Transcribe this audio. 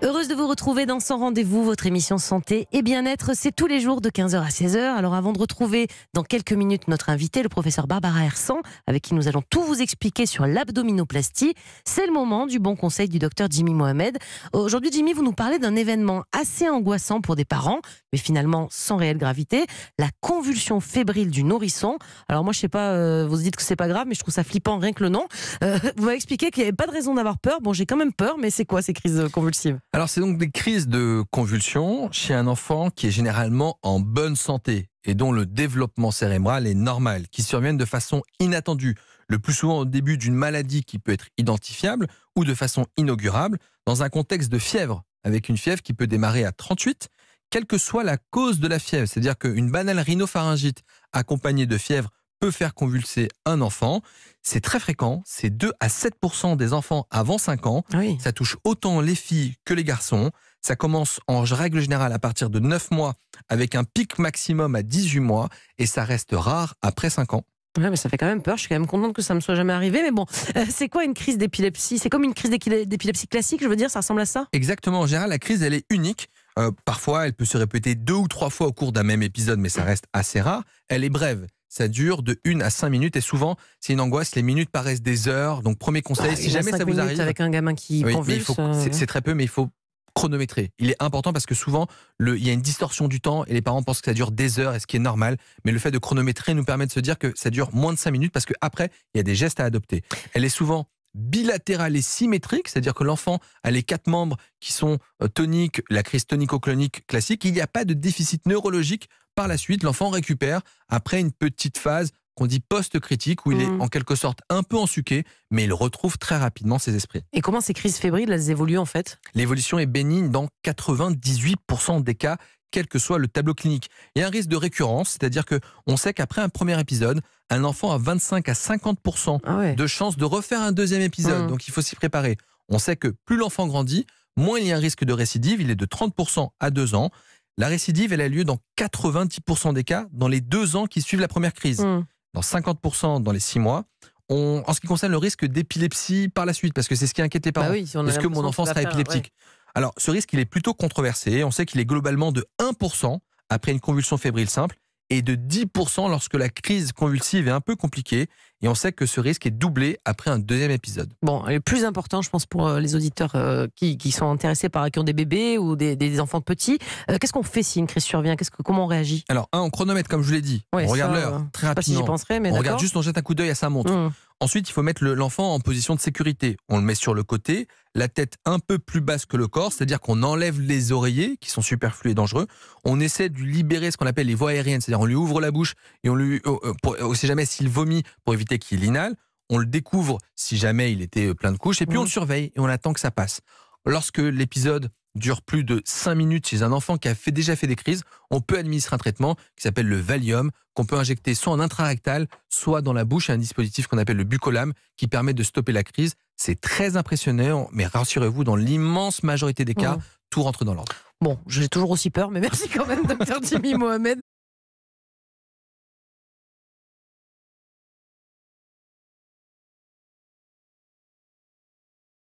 Heureuse de vous retrouver dans son Rendez-vous, votre émission santé et bien-être. C'est tous les jours de 15h à 16h. Alors avant de retrouver dans quelques minutes notre invité, le professeur Barbara Hersan, avec qui nous allons tout vous expliquer sur l'abdominoplastie, c'est le moment du bon conseil du docteur Jimmy Mohamed. Aujourd'hui, Jimmy, vous nous parlez d'un événement assez angoissant pour des parents, mais finalement sans réelle gravité, la convulsion fébrile du nourrisson. Alors moi, je sais pas, euh, vous dites que c'est pas grave, mais je trouve ça flippant rien que le nom. Euh, vous m'avez expliqué qu'il n'y avait pas de raison d'avoir peur. Bon, j'ai quand même peur, mais c'est quoi ces crises convulsives alors c'est donc des crises de convulsions chez un enfant qui est généralement en bonne santé et dont le développement cérébral est normal, qui surviennent de façon inattendue, le plus souvent au début d'une maladie qui peut être identifiable ou de façon inaugurable, dans un contexte de fièvre, avec une fièvre qui peut démarrer à 38, quelle que soit la cause de la fièvre, c'est-à-dire qu'une banale rhinopharyngite accompagnée de fièvre peut faire convulser un enfant. C'est très fréquent, c'est 2 à 7% des enfants avant 5 ans. Ah ça touche autant les filles que les garçons. Ça commence en règle générale à partir de 9 mois avec un pic maximum à 18 mois et ça reste rare après 5 ans. mais ça fait quand même peur. Je suis quand même contente que ça me soit jamais arrivé. Mais bon, euh, c'est quoi une crise d'épilepsie C'est comme une crise d'épilepsie classique, je veux dire, ça ressemble à ça Exactement. En général, la crise, elle est unique. Euh, parfois, elle peut se répéter deux ou trois fois au cours d'un même épisode, mais ça reste assez rare. Elle est brève ça dure de 1 à 5 minutes et souvent c'est une angoisse, les minutes paraissent des heures. Donc premier bah, conseil, si jamais ça vous arrive avec un gamin qui oui, euh. c'est très peu mais il faut chronométrer. Il est important parce que souvent, il y a une distorsion du temps et les parents pensent que ça dure des heures, et ce qui est normal. Mais le fait de chronométrer nous permet de se dire que ça dure moins de 5 minutes parce qu'après, il y a des gestes à adopter. Elle est souvent bilatérale et symétrique, c'est-à-dire que l'enfant a les quatre membres qui sont euh, toniques, la crise tonico-clonique classique. Il n'y a pas de déficit neurologique. Par la suite, l'enfant récupère après une petite phase qu'on dit post-critique, où il est mmh. en quelque sorte un peu ensuqué, mais il retrouve très rapidement ses esprits. Et comment ces crises fébriles, évoluent en fait L'évolution est bénigne dans 98% des cas quel que soit le tableau clinique. Il y a un risque de récurrence, c'est-à-dire que on sait qu'après un premier épisode, un enfant a 25 à 50 ah de chances de refaire un deuxième épisode. Mmh. Donc il faut s'y préparer. On sait que plus l'enfant grandit, moins il y a un risque de récidive. Il est de 30 à 2 ans. La récidive, elle a lieu dans 90% des cas dans les deux ans qui suivent la première crise, mmh. dans 50% dans les 6 mois. en ce qui concerne le risque d'épilepsie par la suite, parce que c'est ce qui inquiète les bah parents. Est-ce que mon enfant sera épileptique alors, ce risque, il est plutôt controversé. On sait qu'il est globalement de 1% après une convulsion fébrile simple et de 10% lorsque la crise convulsive est un peu compliquée. Et on sait que ce risque est doublé après un deuxième épisode. Bon, le plus important, je pense, pour euh, les auditeurs euh, qui, sont intéressés par qui ont des bébés ou des, des enfants petits, euh, qu'est-ce qu'on fait si une crise survient Qu'est-ce que comment on réagit Alors, un, on chronomètre, comme je vous l'ai dit. on regarde l'heure très rapidement. Pas penserais, mais on regarde juste, on jette un coup d'œil à sa montre. Mmh. Ensuite, il faut mettre l'enfant en position de sécurité. On le met sur le côté, la tête un peu plus basse que le corps, c'est-à-dire qu'on enlève les oreillers qui sont superflus et dangereux. On essaie de libérer ce qu'on appelle les voies aériennes, c'est-à-dire on lui ouvre la bouche et on lui, oh, oh, sait jamais s'il vomit pour éviter qu'il inhale. On le découvre si jamais il était plein de couches et puis on le surveille et on attend que ça passe. Lorsque l'épisode dure plus de 5 minutes chez un enfant qui a déjà fait des crises, on peut administrer un traitement qui s'appelle le Valium, qu'on peut injecter soit en intrarectal, soit dans la bouche, à un dispositif qu'on appelle le bucolam, qui permet de stopper la crise. C'est très impressionnant, mais rassurez-vous, dans l'immense majorité des cas, mmh. tout rentre dans l'ordre. Bon, j'ai toujours aussi peur, mais merci quand même, docteur Jimmy Mohamed.